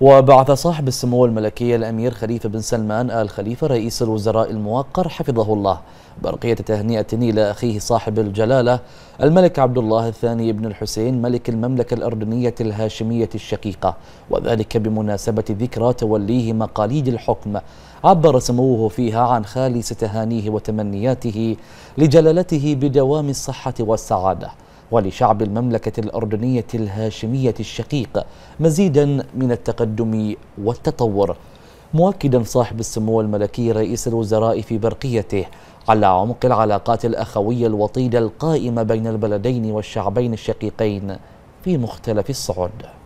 وبعث صاحب السمو الملكي الأمير خليفة بن سلمان آل خليفة رئيس الوزراء الموقر حفظه الله برقية تهنئة إلى أخيه صاحب الجلالة الملك عبد الله الثاني بن الحسين ملك المملكة الأردنية الهاشمية الشقيقة وذلك بمناسبة ذكرى توليه مقاليد الحكم عبر سموه فيها عن خالص تهانيه وتمنياته لجلالته بدوام الصحة والسعادة ولشعب المملكة الأردنية الهاشمية الشقيق مزيدا من التقدم والتطور مؤكدا صاحب السمو الملكي رئيس الوزراء في برقيته على عمق العلاقات الأخوية الوطيدة القائمة بين البلدين والشعبين الشقيقين في مختلف الصعد